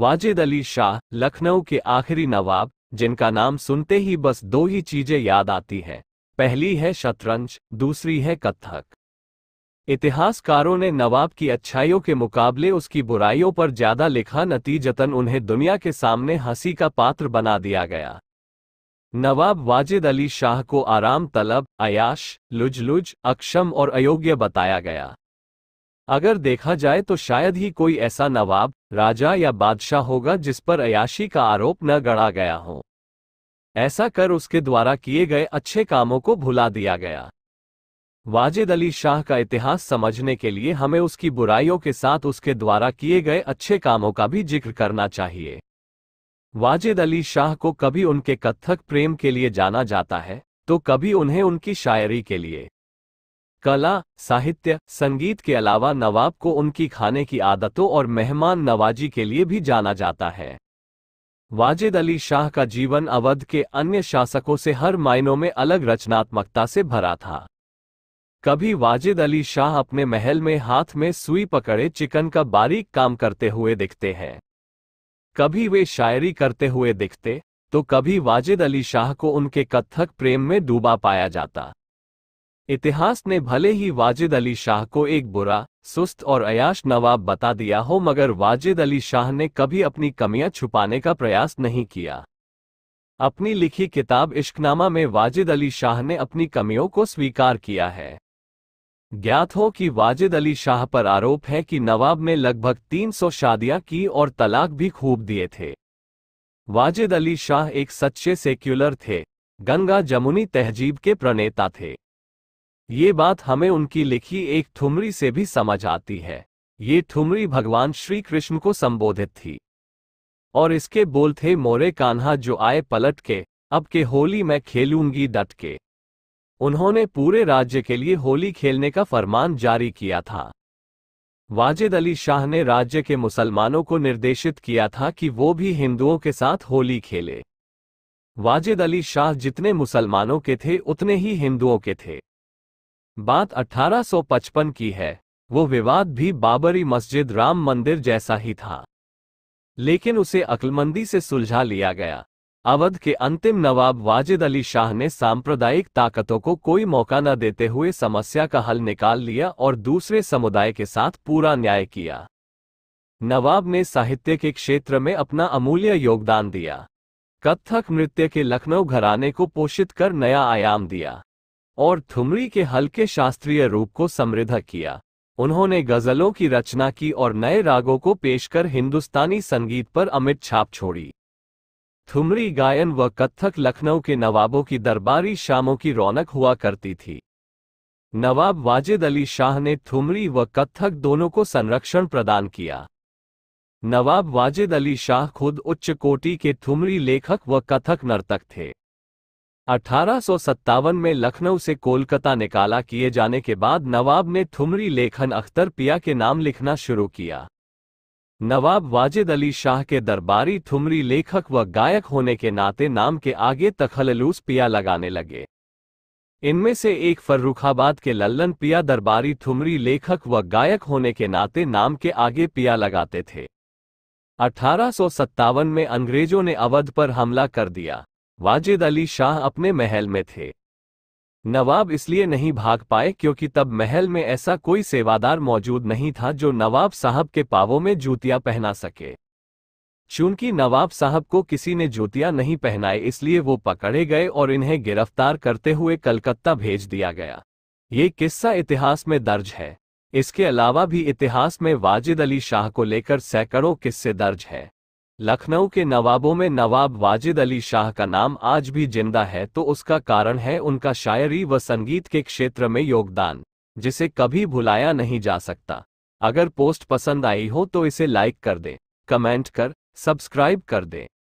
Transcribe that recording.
वाजिद अली शाह लखनऊ के आखिरी नवाब जिनका नाम सुनते ही बस दो ही चीजें याद आती हैं पहली है शतरंज दूसरी है कत्थक इतिहासकारों ने नवाब की अच्छाइयों के मुकाबले उसकी बुराइयों पर ज्यादा लिखा नतीजतन उन्हें दुनिया के सामने हंसी का पात्र बना दिया गया नवाब वाजिद अली शाह को आराम तलब अयाश लुजलुज अक्षम और अयोग्य बताया गया अगर देखा जाए तो शायद ही कोई ऐसा नवाब राजा या बादशाह होगा जिस पर अयाशी का आरोप न गढ़ा गया हो ऐसा कर उसके द्वारा किए गए अच्छे कामों को भुला दिया गया वाजिद अली शाह का इतिहास समझने के लिए हमें उसकी बुराइयों के साथ उसके द्वारा किए गए अच्छे कामों का भी जिक्र करना चाहिए वाजिद अली शाह को कभी उनके कत्थक प्रेम के लिए जाना जाता है तो कभी उन्हें उनकी शायरी के लिए कला साहित्य संगीत के अलावा नवाब को उनकी खाने की आदतों और मेहमान नवाजी के लिए भी जाना जाता है वाजिद अली शाह का जीवन अवध के अन्य शासकों से हर मायनों में अलग रचनात्मकता से भरा था कभी वाजिद अली शाह अपने महल में हाथ में सुई पकड़े चिकन का बारीक काम करते हुए दिखते हैं कभी वे शायरी करते हुए दिखते तो कभी वाजिद अली शाह को उनके कत्थक प्रेम में डूबा पाया जाता इतिहास ने भले ही वाजिद अली शाह को एक बुरा सुस्त और अयाश नवाब बता दिया हो मगर वाजिद अली शाह ने कभी अपनी कमियां छुपाने का प्रयास नहीं किया अपनी लिखी किताब इश्कनामा में वाजिद अली शाह ने अपनी कमियों को स्वीकार किया है ज्ञात हो कि वाजिद अली शाह पर आरोप है कि नवाब ने लगभग 300 शादियां की और तलाक भी खूब दिए थे वाजिद अली शाह एक सच्चे सेक्युलर थे गंगा जमुनी तहजीब के प्रणेता थे ये बात हमें उनकी लिखी एक ठुमरी से भी समझ आती है ये ठुमरी भगवान श्री कृष्ण को संबोधित थी और इसके बोल थे मोरे कान्हा जो आए पलट के अब के होली मैं खेलूंगी डट के उन्होंने पूरे राज्य के लिए होली खेलने का फरमान जारी किया था वाजिद अली शाह ने राज्य के मुसलमानों को निर्देशित किया था कि वो भी हिंदुओं के साथ होली खेले वाजिद अली शाह जितने मुसलमानों के थे उतने ही हिंदुओं के थे बात 1855 की है वो विवाद भी बाबरी मस्जिद राम मंदिर जैसा ही था लेकिन उसे अक्लमंदी से सुलझा लिया गया अवध के अंतिम नवाब वाजिद अली शाह ने सांप्रदायिक ताकतों को कोई मौका न देते हुए समस्या का हल निकाल लिया और दूसरे समुदाय के साथ पूरा न्याय किया नवाब ने साहित्य के क्षेत्र में अपना अमूल्य योगदान दिया कत्थक नृत्य के लखनऊ घराने को पोषित कर नया आयाम दिया और ठुमरी के हल्के शास्त्रीय रूप को समृद्ध किया उन्होंने गजलों की रचना की और नए रागों को पेश कर हिंदुस्तानी संगीत पर अमिट छाप छोड़ी ठुमरी गायन व कत्थक लखनऊ के नवाबों की दरबारी शामों की रौनक हुआ करती थी नवाब वाजिद अली शाह ने ठुमरी व कत्थक दोनों को संरक्षण प्रदान किया नवाब वाजिद अली शाह खुद उच्च कोटि के ठुमरी लेखक व कथक नर्तक थे अठारह में लखनऊ से कोलकाता निकाला किए जाने के बाद नवाब ने थुमरी लेखन अख्तर पिया के नाम लिखना शुरू किया नवाब वाजिद अली शाह के दरबारी थुमरी लेखक व गायक होने के नाते नाम के आगे तखललूस पिया लगाने लगे इनमें से एक फर्रुखाबाद के लल्लन पिया दरबारी थुमरी लेखक व गायक होने के नाते नाम के आगे पिया लगाते थे अठारह में अंग्रेजों ने अवध पर हमला कर दिया वाजिद अली शाह अपने महल में थे नवाब इसलिए नहीं भाग पाए क्योंकि तब महल में ऐसा कोई सेवादार मौजूद नहीं था जो नवाब साहब के पावों में जूतियां पहना सके चूंकि नवाब साहब को किसी ने जूतियां नहीं पहनाए इसलिए वो पकड़े गए और इन्हें गिरफ्तार करते हुए कलकत्ता भेज दिया गया ये किस्सा इतिहास में दर्ज है इसके अलावा भी इतिहास में वाजिद अली शाह को लेकर सैकड़ों किस्से दर्ज हैं लखनऊ के नवाबों में नवाब वाजिद अली शाह का नाम आज भी जिंदा है तो उसका कारण है उनका शायरी व संगीत के क्षेत्र में योगदान जिसे कभी भुलाया नहीं जा सकता अगर पोस्ट पसंद आई हो तो इसे लाइक कर दें कमेंट कर सब्सक्राइब कर दें